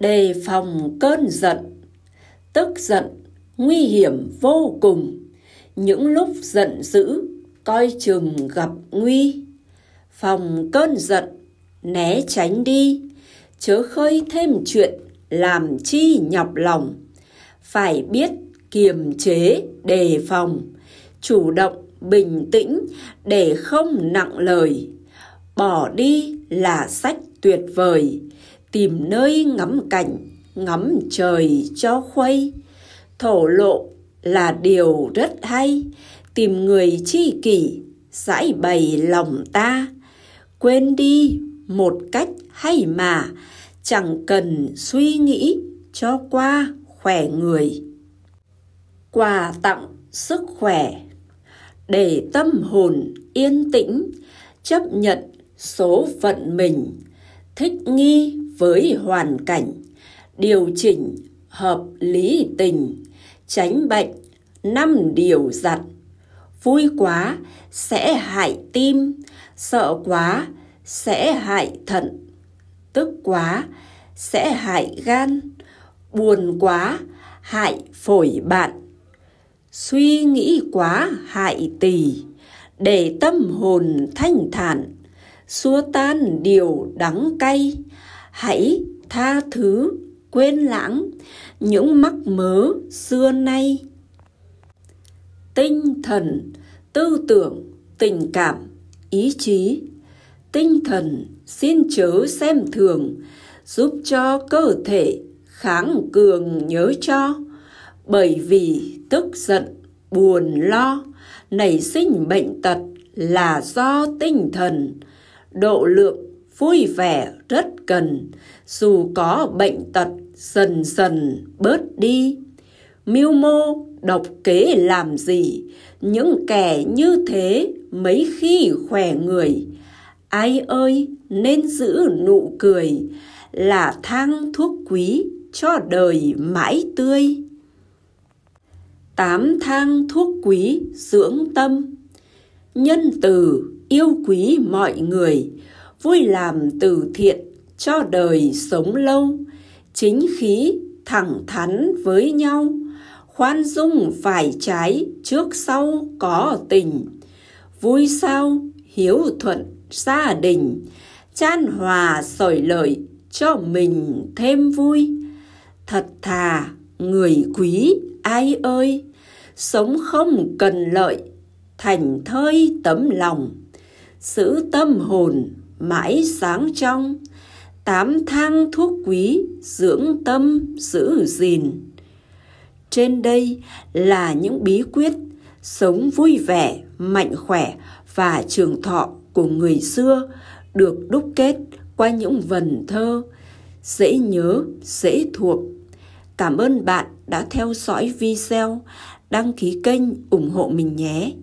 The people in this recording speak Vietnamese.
đề phòng cơn giận tức giận nguy hiểm vô cùng những lúc giận dữ coi chừng gặp nguy phòng cơn giận né tránh đi chớ khơi thêm chuyện làm chi nhọc lòng phải biết kiềm chế đề phòng chủ động bình tĩnh để không nặng lời bỏ đi là sách tuyệt vời tìm nơi ngắm cảnh ngắm trời cho khuây thổ lộ là điều rất hay tìm người chi kỷ giải bày lòng ta quên đi một cách hay mà chẳng cần suy nghĩ cho qua khỏe người quà tặng sức khỏe để tâm hồn yên tĩnh chấp nhận số phận mình thích nghi với hoàn cảnh, điều chỉnh hợp lý tình, tránh bệnh, năm điều dặn. Vui quá sẽ hại tim, sợ quá sẽ hại thận, tức quá sẽ hại gan, buồn quá hại phổi bạn. Suy nghĩ quá hại tỳ, để tâm hồn thanh thản, xua tan điều đắng cay, hãy tha thứ quên lãng những mắc mớ xưa nay tinh thần tư tưởng tình cảm ý chí tinh thần xin chớ xem thường giúp cho cơ thể kháng cường nhớ cho bởi vì tức giận buồn lo nảy sinh bệnh tật là do tinh thần độ lượng vui vẻ rất cần, dù có bệnh tật dần dần bớt đi. Miêu mô độc kế làm gì, những kẻ như thế mấy khi khỏe người. Ai ơi nên giữ nụ cười là thang thuốc quý cho đời mãi tươi. Tám thang thuốc quý dưỡng tâm Nhân từ yêu quý mọi người vui làm từ thiện cho đời sống lâu chính khí thẳng thắn với nhau khoan dung phải trái trước sau có tình vui sao hiếu thuận gia đình chan hòa sởi lợi cho mình thêm vui thật thà người quý ai ơi sống không cần lợi thành thơi tấm lòng giữ tâm hồn mãi sáng trong tám thang thuốc quý dưỡng tâm giữ gìn trên đây là những bí quyết sống vui vẻ mạnh khỏe và trường thọ của người xưa được đúc kết qua những vần thơ dễ nhớ dễ thuộc cảm ơn bạn đã theo dõi video đăng ký kênh ủng hộ mình nhé